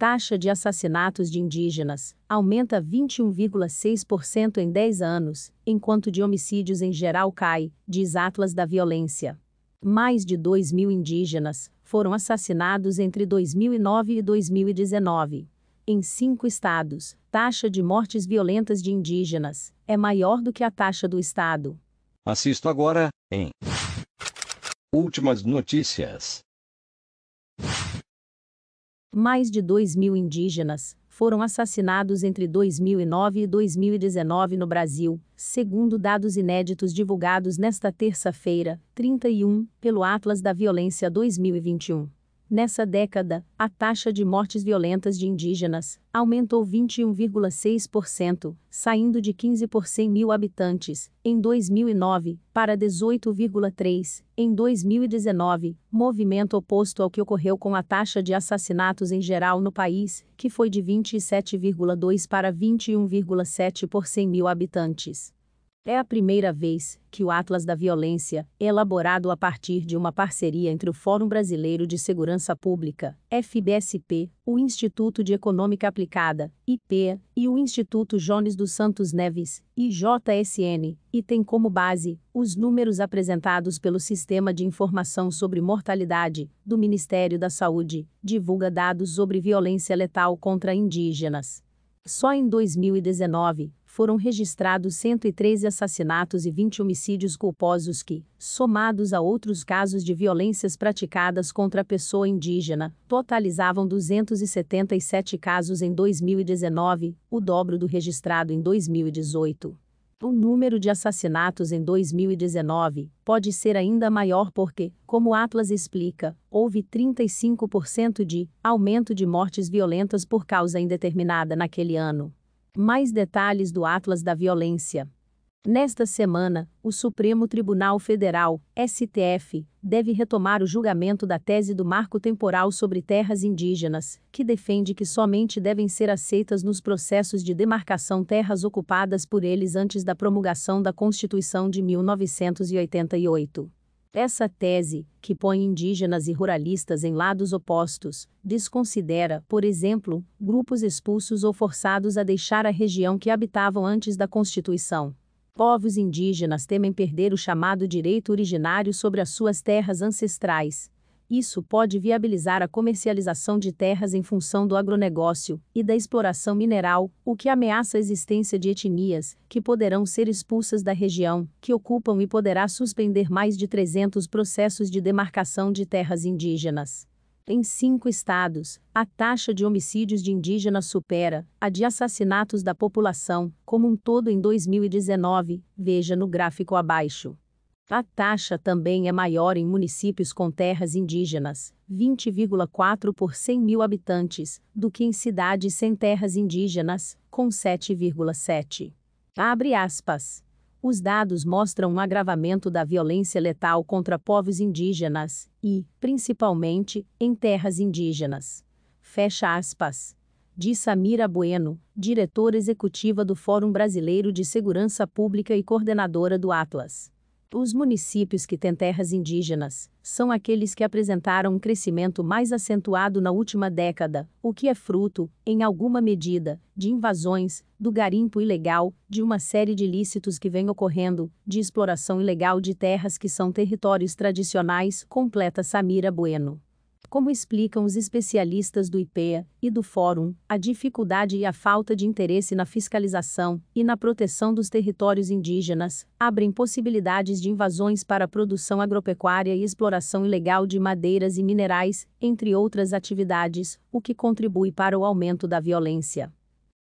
taxa de assassinatos de indígenas aumenta 21,6% em 10 anos, enquanto de homicídios em geral cai, diz Atlas da Violência. Mais de 2 mil indígenas foram assassinados entre 2009 e 2019. Em cinco estados, taxa de mortes violentas de indígenas é maior do que a taxa do estado. Assisto agora, em Últimas notícias. Mais de 2 mil indígenas foram assassinados entre 2009 e 2019 no Brasil, segundo dados inéditos divulgados nesta terça-feira, 31, pelo Atlas da Violência 2021. Nessa década, a taxa de mortes violentas de indígenas aumentou 21,6%, saindo de 15 por 100 mil habitantes, em 2009, para 18,3, em 2019, movimento oposto ao que ocorreu com a taxa de assassinatos em geral no país, que foi de 27,2 para 21,7 por 100 mil habitantes. É a primeira vez que o Atlas da Violência é elaborado a partir de uma parceria entre o Fórum Brasileiro de Segurança Pública, FBSP, o Instituto de Econômica Aplicada, (IP) e o Instituto Jones dos Santos Neves, IJSN, e tem como base os números apresentados pelo Sistema de Informação sobre Mortalidade do Ministério da Saúde, divulga dados sobre violência letal contra indígenas. Só em 2019, foram registrados 113 assassinatos e 20 homicídios culposos que, somados a outros casos de violências praticadas contra a pessoa indígena, totalizavam 277 casos em 2019, o dobro do registrado em 2018. O número de assassinatos em 2019 pode ser ainda maior porque, como Atlas explica, houve 35% de aumento de mortes violentas por causa indeterminada naquele ano. Mais detalhes do Atlas da Violência. Nesta semana, o Supremo Tribunal Federal, STF, deve retomar o julgamento da tese do Marco Temporal sobre Terras Indígenas, que defende que somente devem ser aceitas nos processos de demarcação terras ocupadas por eles antes da promulgação da Constituição de 1988. Essa tese, que põe indígenas e ruralistas em lados opostos, desconsidera, por exemplo, grupos expulsos ou forçados a deixar a região que habitavam antes da Constituição. Povos indígenas temem perder o chamado direito originário sobre as suas terras ancestrais, isso pode viabilizar a comercialização de terras em função do agronegócio e da exploração mineral, o que ameaça a existência de etnias, que poderão ser expulsas da região, que ocupam e poderá suspender mais de 300 processos de demarcação de terras indígenas em cinco estados, a taxa de homicídios de indígenas supera a de assassinatos da população, como um todo em 2019, veja no gráfico abaixo. A taxa também é maior em municípios com terras indígenas, 20,4 por 100 mil habitantes, do que em cidades sem terras indígenas, com 7,7. Abre aspas. Os dados mostram um agravamento da violência letal contra povos indígenas e, principalmente, em terras indígenas. Fecha aspas diz Samira Bueno, diretora executiva do Fórum Brasileiro de Segurança Pública e coordenadora do Atlas. Os municípios que têm terras indígenas são aqueles que apresentaram um crescimento mais acentuado na última década, o que é fruto, em alguma medida, de invasões, do garimpo ilegal, de uma série de ilícitos que vem ocorrendo, de exploração ilegal de terras que são territórios tradicionais, completa Samira Bueno. Como explicam os especialistas do IPEA e do Fórum, a dificuldade e a falta de interesse na fiscalização e na proteção dos territórios indígenas abrem possibilidades de invasões para a produção agropecuária e exploração ilegal de madeiras e minerais, entre outras atividades, o que contribui para o aumento da violência.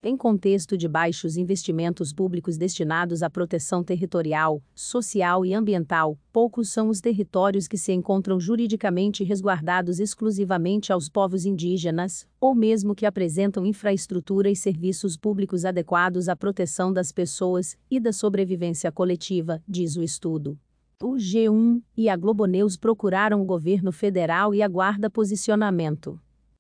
Em contexto de baixos investimentos públicos destinados à proteção territorial, social e ambiental, poucos são os territórios que se encontram juridicamente resguardados exclusivamente aos povos indígenas, ou mesmo que apresentam infraestrutura e serviços públicos adequados à proteção das pessoas e da sobrevivência coletiva, diz o estudo. O G1 e a Globo News procuraram o governo federal e aguarda posicionamento.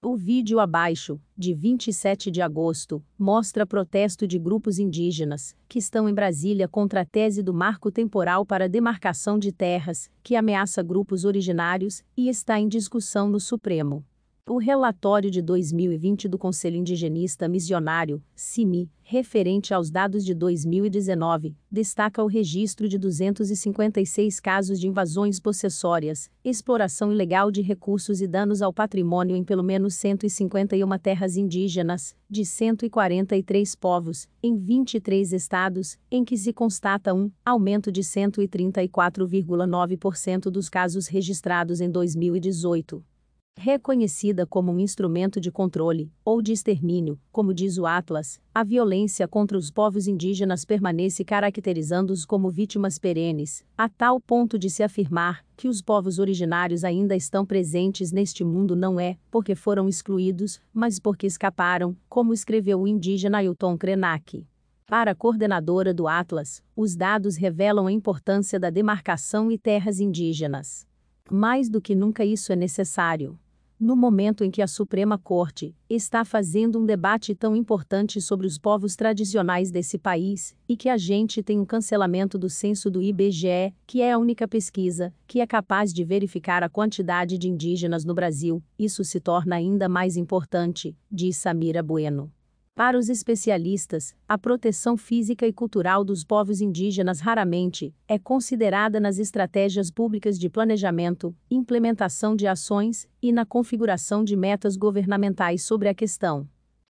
O vídeo abaixo, de 27 de agosto, mostra protesto de grupos indígenas, que estão em Brasília contra a tese do marco temporal para demarcação de terras, que ameaça grupos originários e está em discussão no Supremo. O relatório de 2020 do Conselho Indigenista Missionário, CIMI, referente aos dados de 2019, destaca o registro de 256 casos de invasões possessórias, exploração ilegal de recursos e danos ao patrimônio em pelo menos 151 terras indígenas, de 143 povos, em 23 estados, em que se constata um aumento de 134,9% dos casos registrados em 2018. Reconhecida como um instrumento de controle ou de extermínio, como diz o Atlas, a violência contra os povos indígenas permanece caracterizando-os como vítimas perenes, a tal ponto de se afirmar que os povos originários ainda estão presentes neste mundo não é porque foram excluídos, mas porque escaparam, como escreveu o indígena Ailton Krenak. Para a coordenadora do Atlas, os dados revelam a importância da demarcação e terras indígenas. Mais do que nunca isso é necessário no momento em que a Suprema Corte está fazendo um debate tão importante sobre os povos tradicionais desse país, e que a gente tem um cancelamento do censo do IBGE, que é a única pesquisa que é capaz de verificar a quantidade de indígenas no Brasil, isso se torna ainda mais importante, diz Samira Bueno. Para os especialistas, a proteção física e cultural dos povos indígenas raramente é considerada nas estratégias públicas de planejamento, implementação de ações e na configuração de metas governamentais sobre a questão.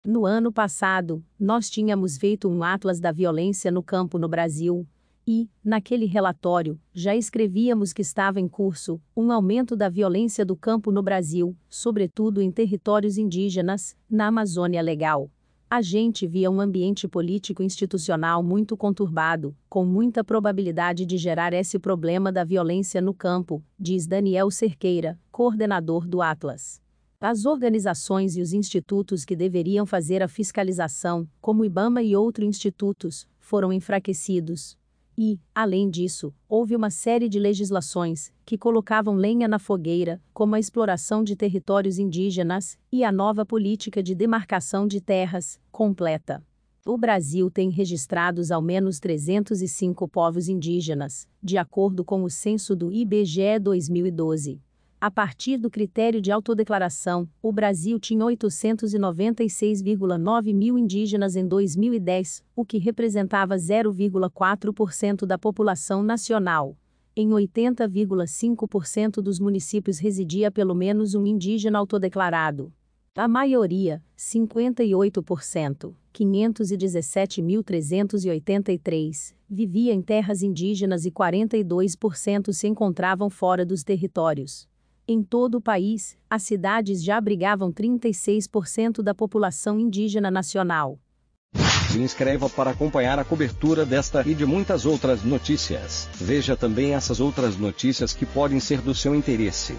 No ano passado, nós tínhamos feito um Atlas da Violência no Campo no Brasil, e, naquele relatório, já escrevíamos que estava em curso um aumento da violência do campo no Brasil, sobretudo em territórios indígenas, na Amazônia Legal a gente via um ambiente político institucional muito conturbado, com muita probabilidade de gerar esse problema da violência no campo, diz Daniel Cerqueira, coordenador do Atlas. As organizações e os institutos que deveriam fazer a fiscalização, como o IBAMA e outros institutos, foram enfraquecidos, e, além disso, houve uma série de legislações que colocavam lenha na fogueira, como a exploração de territórios indígenas e a nova política de demarcação de terras, completa. O Brasil tem registrados ao menos 305 povos indígenas, de acordo com o censo do IBGE 2012. A partir do critério de autodeclaração, o Brasil tinha 896,9 mil indígenas em 2010, o que representava 0,4% da população nacional. Em 80,5% dos municípios residia pelo menos um indígena autodeclarado. A maioria, 58%, 517.383, vivia em terras indígenas e 42% se encontravam fora dos territórios. Em todo o país, as cidades já abrigavam 36% da população indígena nacional. Se inscreva para acompanhar a cobertura desta e de muitas outras notícias. Veja também essas outras notícias que podem ser do seu interesse.